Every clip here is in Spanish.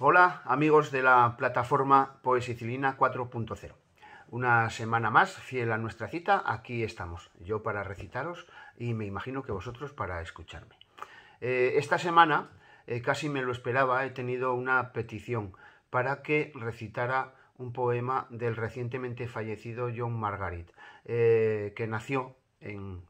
Hola amigos de la plataforma Poesicilina 4.0. Una semana más, fiel a nuestra cita, aquí estamos, yo para recitaros y me imagino que vosotros para escucharme. Eh, esta semana, eh, casi me lo esperaba, he tenido una petición para que recitara un poema del recientemente fallecido John Margarit, eh, que nació en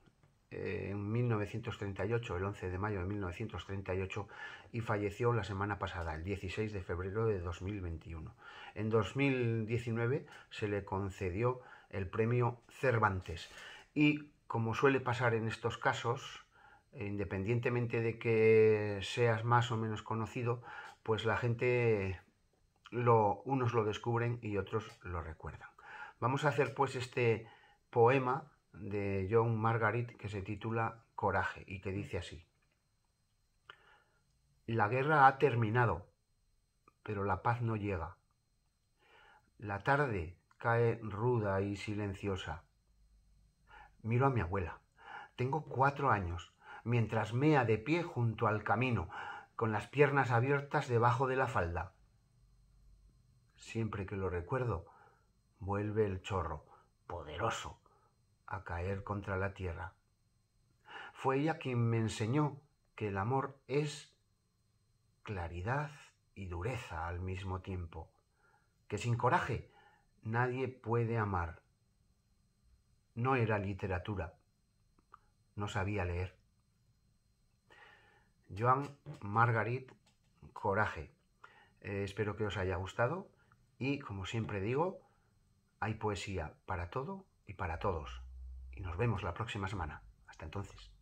en 1938, el 11 de mayo de 1938, y falleció la semana pasada, el 16 de febrero de 2021. En 2019 se le concedió el premio Cervantes. Y como suele pasar en estos casos, independientemente de que seas más o menos conocido, pues la gente unos lo descubren y otros lo recuerdan. Vamos a hacer pues este poema de John Margaret que se titula Coraje y que dice así. La guerra ha terminado, pero la paz no llega. La tarde cae ruda y silenciosa. Miro a mi abuela. Tengo cuatro años, mientras mea de pie junto al camino, con las piernas abiertas debajo de la falda. Siempre que lo recuerdo, vuelve el chorro, poderoso, a caer contra la tierra. Fue ella quien me enseñó que el amor es claridad y dureza al mismo tiempo, que sin coraje nadie puede amar. No era literatura, no sabía leer. Joan Margarit Coraje. Eh, espero que os haya gustado y, como siempre digo, hay poesía para todo y para todos y nos vemos la próxima semana. Hasta entonces.